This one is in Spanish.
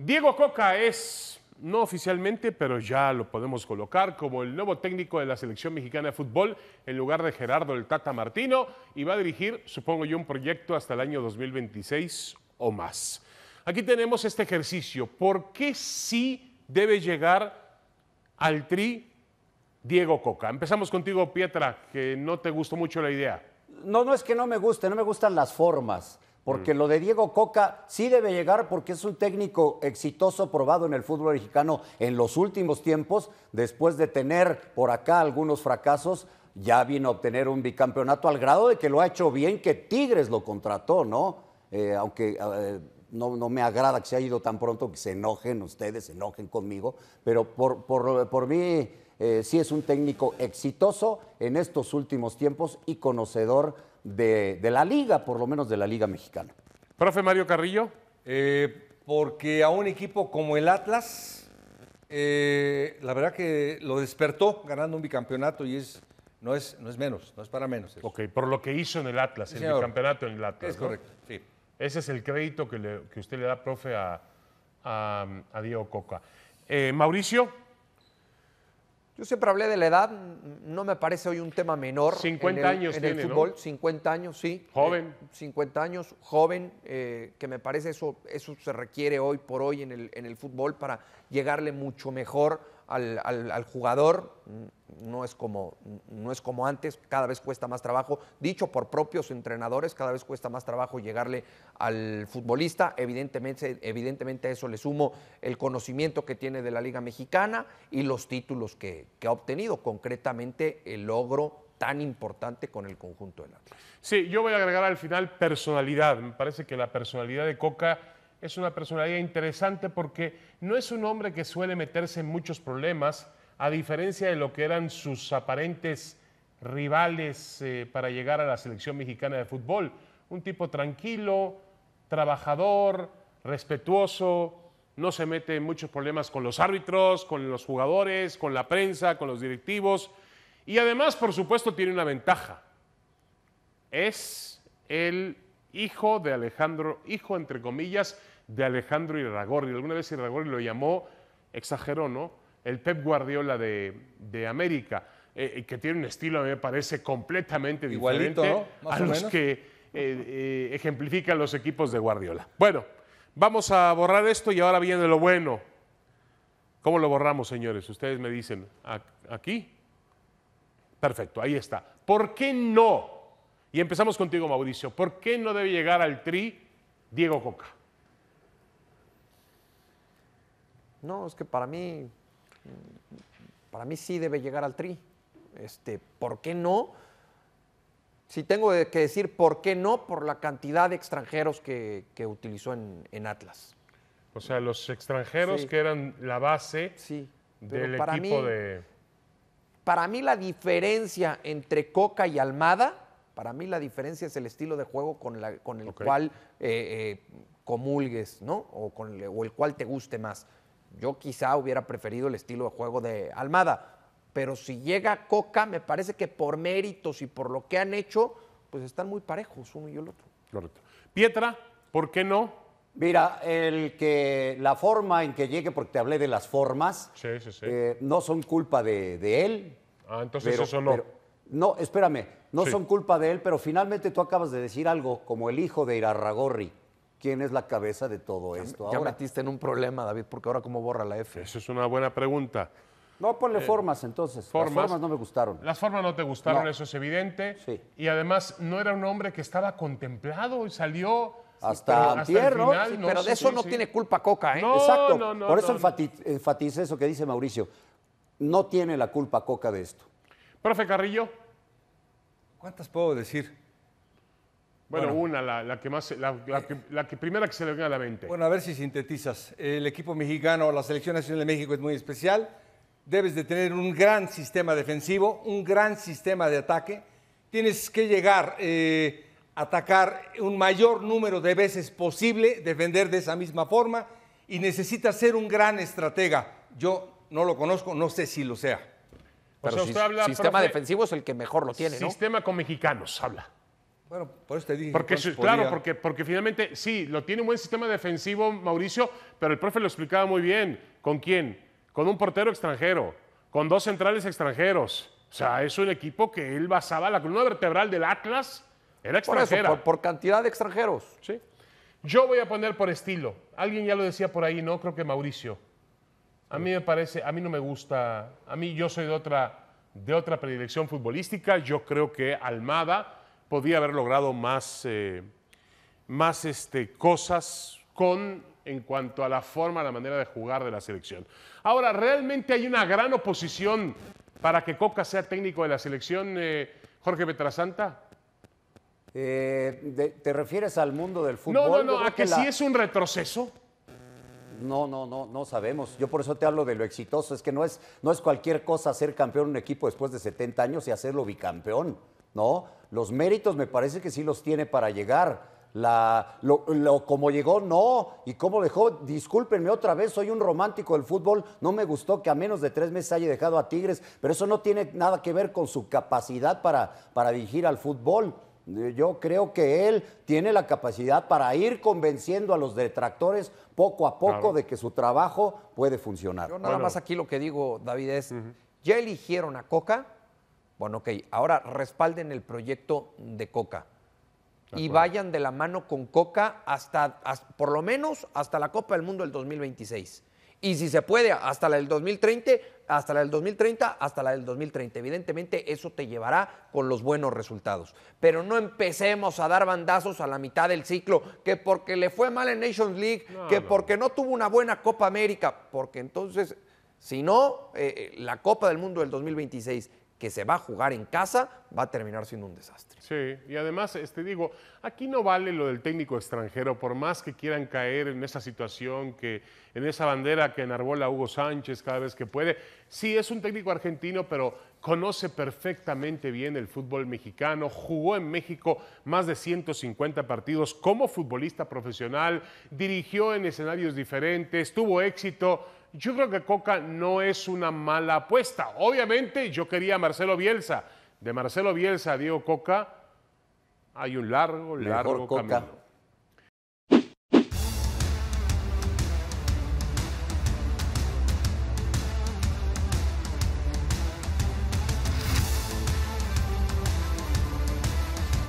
Diego Coca es, no oficialmente, pero ya lo podemos colocar como el nuevo técnico de la selección mexicana de fútbol en lugar de Gerardo el Tata Martino y va a dirigir, supongo yo, un proyecto hasta el año 2026 o más. Aquí tenemos este ejercicio. ¿Por qué sí debe llegar al tri Diego Coca? Empezamos contigo, Pietra, que no te gustó mucho la idea. No, no es que no me guste, no me gustan las formas porque mm. lo de Diego Coca sí debe llegar porque es un técnico exitoso probado en el fútbol mexicano en los últimos tiempos, después de tener por acá algunos fracasos, ya vino a obtener un bicampeonato al grado de que lo ha hecho bien, que Tigres lo contrató, ¿no? Eh, aunque eh, no, no, me agrada que se haya ido tan pronto, que se enojen ustedes, se enojen conmigo, pero por, mí eh, sí es un técnico exitoso en estos últimos tiempos y conocedor de, la liga, por lo menos de la liga mexicana. Profe Mario Carrillo. Eh, porque a un equipo como el Atlas, eh, la verdad que lo despertó ganando un bicampeonato y es no es, no es menos, no es para menos. Ok, por lo que hizo en el Atlas, en el campeonato bicampeonato en el Atlas. Es correcto, sí. Ese es el crédito que, usted le da, profe, a, Diego Coca. Eh, Mauricio. Yo siempre hablé de la edad, no me parece hoy un tema menor. 50 en el, años en el fútbol, ¿no? 50 años, sí. Joven. 50 eh, años, joven, eh, que me parece eso, eso se requiere hoy por hoy en el, en el fútbol para llegarle mucho mejor al, jugador, mm, no es, como, mm, no es como antes, cada vez cuesta más trabajo, dicho por propios entrenadores, cada vez cuesta más trabajo llegarle al futbolista, evidentemente, evidentemente a eso le sumo el conocimiento que tiene de la Liga Mexicana y los títulos que, que ha obtenido, concretamente el logro tan importante con el conjunto del Atlas. Sí, yo voy a agregar al final personalidad. Me parece que la personalidad de Coca es una personalidad interesante porque no es un hombre que suele meterse en muchos problemas, a diferencia de lo que eran sus aparentes rivales eh, para llegar a la selección mexicana de fútbol. Un tipo tranquilo, trabajador, respetuoso, no se mete en muchos problemas con los árbitros, con los jugadores, con la prensa, con los directivos. Y además, por supuesto, tiene una ventaja. Es el hijo de Alejandro, hijo entre comillas, de Alejandro Irragorri. Alguna vez Irragorri lo llamó, exageró, ¿no? El Pep Guardiola de, América, eh, eh, que tiene un estilo, me parece, completamente diferente a los que eh, ejemplifican los equipos de Guardiola. Bueno, vamos a borrar esto y ahora viene lo bueno. ¿Cómo lo borramos, señores? Ustedes me dicen, ¿aquí? Perfecto, ahí está. ¿Por qué no? Y empezamos contigo, Mauricio. ¿Por qué no debe llegar al tri Diego Coca? No, es que para mí, para mí sí debe llegar al tri. Este, ¿Por qué no? Si tengo que decir por qué no, por la cantidad de extranjeros que, utilizó en, Atlas. O sea, los extranjeros que eran la base del equipo de. Para mí, la diferencia entre Coca y Almada para mí la diferencia es el estilo de juego con, la, con el cual eh, eh, comulgues, ¿no? O, el, cual te guste más. Yo quizá hubiera preferido el estilo de juego de Almada, pero si llega Coca, me parece que por méritos y por lo que han hecho, pues están muy parejos uno y el otro. Correcto. Pietra, ¿por qué no? Mira, el que la forma en que llegue, porque te hablé de las formas, sí, sí, sí. Eh, no son culpa de, él. Ah, entonces eso no. No, espérame, no son culpa de él, pero finalmente tú acabas de decir algo como el hijo de Irarragorri. ¿Quién es la cabeza de todo esto? Ya ahora metiste en un problema, David, porque ahora cómo borra la F. Esa es una buena pregunta. No, ponle eh, formas entonces. las formas no me gustaron. Las formas no te gustaron, eso es evidente. Sí. Y además no era un hombre que estaba contemplado y salió hasta, pero de eso no tiene culpa Coca, ¿eh? No, Exacto. Por eso enfatice eso que dice Mauricio. No tiene la culpa Coca de esto. Profe Carrillo. ¿Cuántas puedo decir? Bueno, una, la, que más, la, primera que se le venga a la mente. Bueno, a ver si sintetizas. El equipo mexicano, la Selección Nacional de México es muy especial. Debes de tener un gran sistema defensivo, un gran sistema de ataque. Tienes que llegar a eh, atacar un mayor número de veces posible, defender de esa misma forma y necesitas ser un gran estratega. Yo no lo conozco, no sé si lo sea. Pero sistema defensivo es el que mejor lo tiene, sistema con mexicanos, habla. Bueno, por eso te Porque, Claro, porque, porque finalmente, sí, lo tiene un buen sistema defensivo, Mauricio, pero el profe lo explicaba muy bien. ¿Con quién? Con un portero extranjero, con dos centrales extranjeros. O sea, es un equipo que él basaba la columna vertebral del Atlas, era extranjera. Por, por cantidad de extranjeros. Sí. Yo voy a poner por estilo. Alguien ya lo decía por ahí, ¿no? Creo que Mauricio. A mí me parece, a mí no me gusta, a mí yo soy de otra, de otra predilección futbolística, yo creo que Almada podía haber logrado más, eh, más este, cosas con en cuanto a la forma, la manera de jugar de la selección. Ahora, realmente hay una gran oposición para que Coca sea técnico de la selección, eh, Jorge Petrasanta. Eh, ¿Te refieres al mundo del fútbol? No, no, no, a que, si sí es un retroceso no, no, no, no sabemos. Yo por eso te hablo de lo exitoso. Es que no es, no es cualquier cosa ser campeón de un equipo después de 70 años y hacerlo bicampeón, ¿no? Los méritos me parece que sí los tiene para llegar. La, lo, como llegó, no, y cómo dejó, discúlpenme otra vez, soy un romántico del fútbol, no me gustó que a menos de tres meses haya dejado a Tigres, pero eso no tiene nada que ver con su capacidad para, para dirigir al fútbol. Yo creo que él tiene la capacidad para ir convenciendo a los detractores poco a poco de que su trabajo puede funcionar. Yo nada más aquí lo que digo, David, es, ya eligieron a Coca, bueno, ok, ahora respalden el proyecto de Coca y vayan de la mano con Coca hasta, hasta, por lo menos hasta la Copa del Mundo del 2026 y si se puede, hasta la del 2030, hasta la del 2030, hasta la del 2030. Evidentemente eso te llevará con los buenos resultados. Pero no empecemos a dar bandazos a la mitad del ciclo, que porque le fue mal en Nations League, que porque no tuvo una buena Copa América, porque entonces, si no, eh, eh, la Copa del Mundo del 2026 que se va a jugar en casa, va a terminar siendo un desastre. Sí, y además, este, digo, aquí no vale lo del técnico extranjero, por más que quieran caer en esa situación, que, en esa bandera que enarbola Hugo Sánchez cada vez que puede. Sí, es un técnico argentino, pero conoce perfectamente bien el fútbol mexicano, jugó en México más de 150 partidos como futbolista profesional, dirigió en escenarios diferentes, tuvo éxito yo creo que Coca no es una mala apuesta. Obviamente yo quería a Marcelo Bielsa. De Marcelo Bielsa a Diego Coca hay un largo, largo camino.